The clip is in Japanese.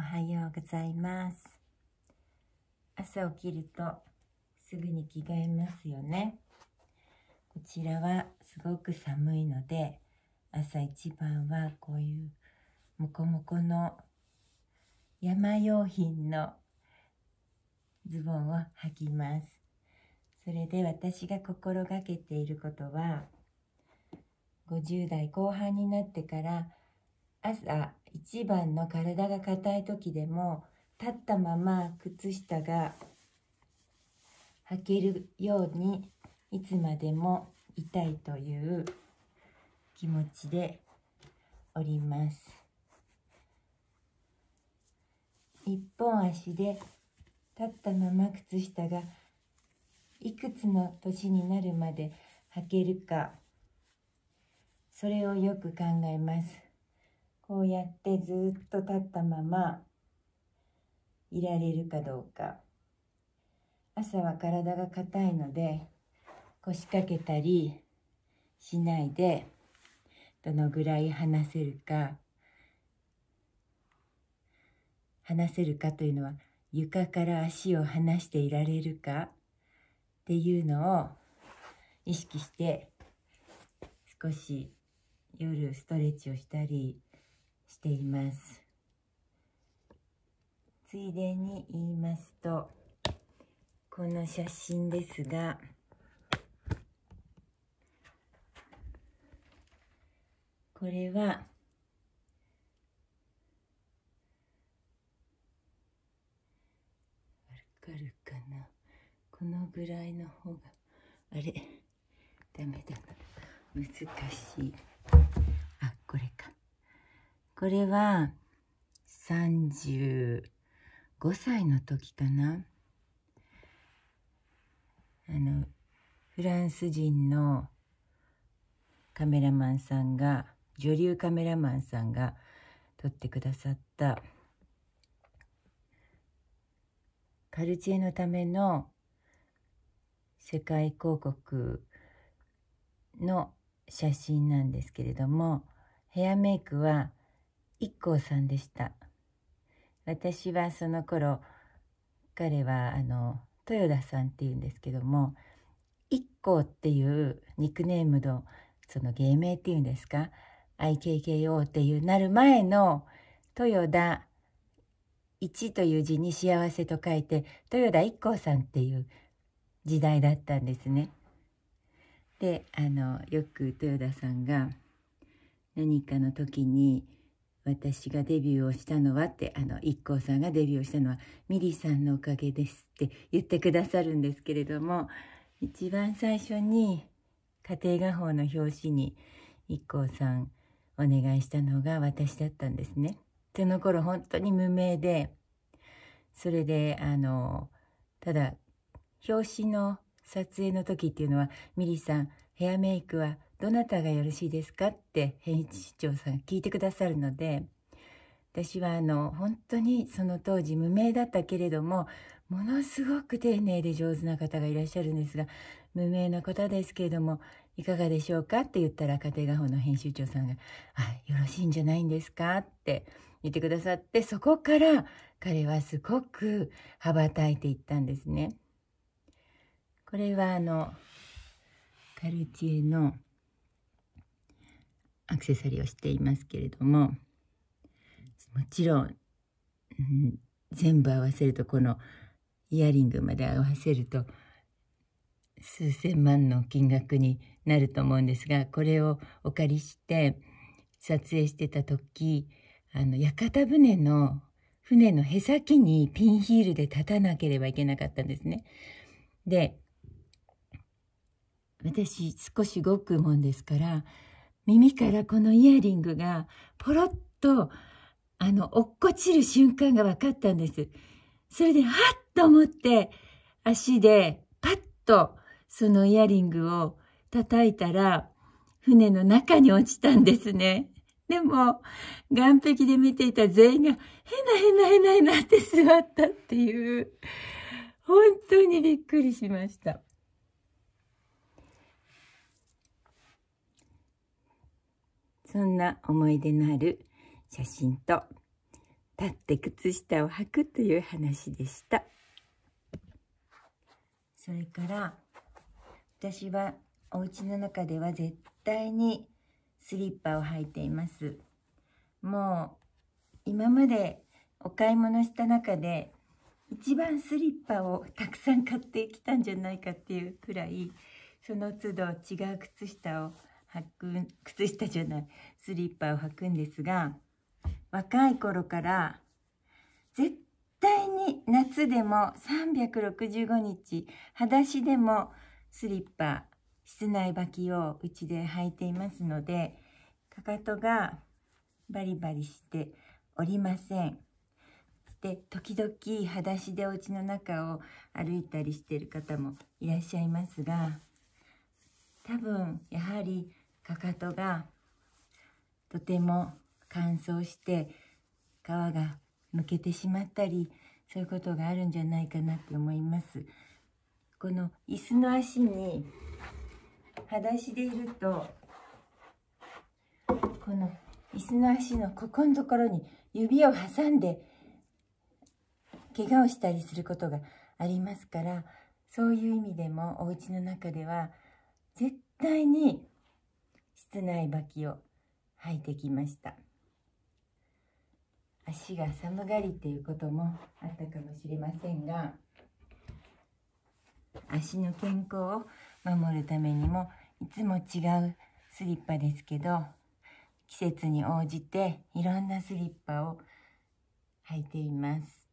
おはようございます朝起きるとすぐに着替えますよねこちらはすごく寒いので朝一番はこういうもこもこの山用品のズボンを履きますそれで私が心がけていることは50代後半になってから朝一番の体が硬い時でも立ったまま靴下が履けるようにいつまでも痛いという気持ちでおります。一本足で立ったまま靴下がいくつの年になるまで履けるかそれをよく考えます。こうやってずっと立ったままいられるかどうか朝は体が硬いので腰掛けたりしないでどのぐらい話せるか話せるかというのは床から足を離していられるかっていうのを意識して少し夜ストレッチをしたりしていますついでに言いますとこの写真ですがこれはかるかなこのぐらいの方があれダメだな難しい。これは35歳の時かなあのフランス人のカメラマンさんが女流カメラマンさんが撮ってくださったカルチェのための世界広告の写真なんですけれどもヘアメイクは i k さんでした私はその頃彼はあの豊田さんっていうんですけども IKKO っていうニックネームのその芸名っていうんですか IKKO っていうなる前の豊田1という字に幸せと書いて豊田一行さんっていう時代だったんですね。であのよく豊田さんが何かの時に私がデビューをしたのはってあの IKKO さんがデビューをしたのはミリさんのおかげですって言ってくださるんですけれども一番最初に家庭画報の表紙に IKKO さんお願いしたのが私だったんですね。その頃本当に無名でそれであのただ表紙の撮影の時っていうのはミリさんヘアメイクはどなたがよろしいですかって編集長さんが聞いてくださるので私はあの本当にその当時無名だったけれどもものすごく丁寧で上手な方がいらっしゃるんですが無名な方ですけれどもいかがでしょうかって言ったら家庭画報の編集長さんが「あよろしいんじゃないんですか?」って言ってくださってそこから彼はすごく羽ばたいていったんですね。これはあのカルチエの「アクセサリーをしていますけれどももちろん、うん、全部合わせるとこのイヤリングまで合わせると数千万の金額になると思うんですがこれをお借りして撮影してた時あの屋形船の船のへ先にピンヒールで立たなければいけなかったんですね。で私少し動くもんですから耳からこのイヤリングがポロッとあの落っこちる瞬間が分かったんです。それではっと思って足でパッとそのイヤリングを叩いたら船の中に落ちたんですね。でも、岸壁で見ていた全員が、へなへなへなへなって座ったっていう、本当にびっくりしました。そんな思い出のある写真と、立って靴下を履くという話でした。それから、私はお家の中では絶対にスリッパを履いています。もう、今までお買い物した中で、一番スリッパをたくさん買ってきたんじゃないかっていうくらい、その都度違う靴下を履く、靴下じゃない、スリッパを履くんですが、若い頃から、絶対に夏でも365日、裸足でもスリッパ、室内履きをうちで履いていますので、かかとがバリバリしておりません。で時々裸足でお家の中を歩いたりしてる方もいらっしゃいますが多分やはりかかとがとても乾燥して皮がむけてしまったりそういうことがあるんじゃないかなって思いますこの椅子の足に裸足でいるとこの椅子の足のここのところに指を挟んで怪我をしたりすることがありますからそういう意味でもお家の中では絶対に室内履きを履いてきました足が寒がりっていうこともあったかもしれませんが足の健康を守るためにもいつも違うスリッパですけど季節に応じていろんなスリッパを履いています